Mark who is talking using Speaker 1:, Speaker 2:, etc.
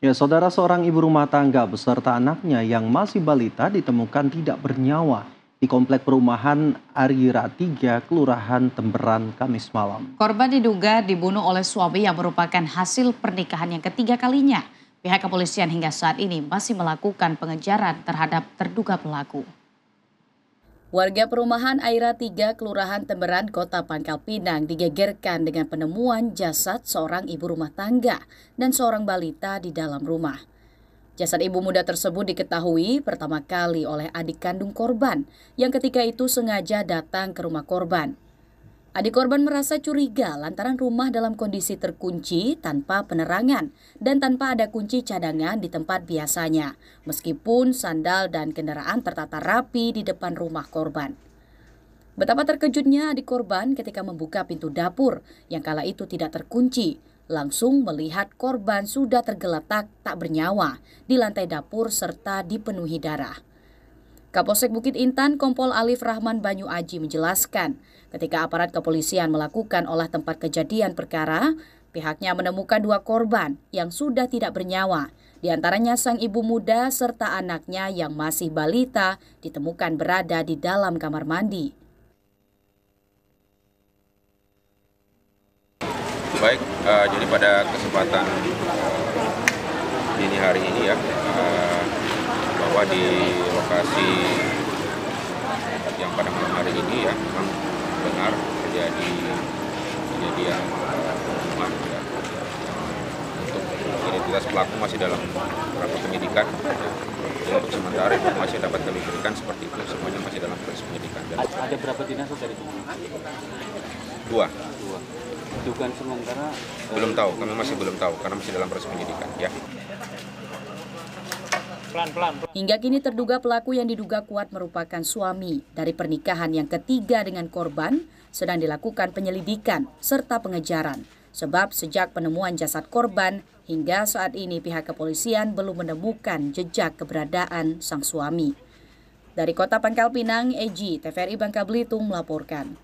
Speaker 1: Ya, saudara seorang ibu rumah tangga beserta anaknya yang masih balita ditemukan tidak bernyawa di komplek perumahan Arira 3, Kelurahan Temberan, Kamis malam. Korban diduga dibunuh oleh suami yang merupakan hasil pernikahan yang ketiga kalinya. Pihak kepolisian hingga saat ini masih melakukan pengejaran terhadap terduga pelaku. Warga perumahan Aira 3, Kelurahan Temberan, Kota Pangkal Pinang digegerkan dengan penemuan jasad seorang ibu rumah tangga dan seorang balita di dalam rumah. Jasad ibu muda tersebut diketahui pertama kali oleh adik kandung korban yang ketika itu sengaja datang ke rumah korban. Adik korban merasa curiga lantaran rumah dalam kondisi terkunci tanpa penerangan dan tanpa ada kunci cadangan di tempat biasanya, meskipun sandal dan kendaraan tertata rapi di depan rumah korban. Betapa terkejutnya adik korban ketika membuka pintu dapur yang kala itu tidak terkunci, langsung melihat korban sudah tergeletak tak bernyawa di lantai dapur serta dipenuhi darah. Kapolsek Bukit Intan Kompol Alif Rahman Banyu Aji menjelaskan, ketika aparat kepolisian melakukan olah tempat kejadian perkara, pihaknya menemukan dua korban yang sudah tidak bernyawa, di antaranya sang ibu muda serta anaknya yang masih balita ditemukan berada di dalam kamar mandi.
Speaker 2: Baik, uh, jadi pada kesempatan uh, dini hari ini ya, uh, bahwa di lokasi yang pada malam hari ini ya memang benar terjadi kejadian pembunuhan ya. Untuk identitas pelaku masih dalam beberapa penyidikan. Ya. Untuk sementara informasi masih dapat kami berikan seperti itu semuanya masih dalam proses penyidikan. Dan ada berapa dinas dari pengumuman? Dua. Dua. Dugaan sementara belum eh, tahu, kami masih belum tahu karena masih dalam proses penyidikan ya. Pelan, pelan,
Speaker 1: pelan. Hingga kini terduga pelaku yang diduga kuat merupakan suami dari pernikahan yang ketiga dengan korban sedang dilakukan penyelidikan serta pengejaran. Sebab sejak penemuan jasad korban hingga saat ini pihak kepolisian belum menemukan jejak keberadaan sang suami. Dari Kota Pangkal Pinang, Eji, TVRI Bangka Belitung melaporkan.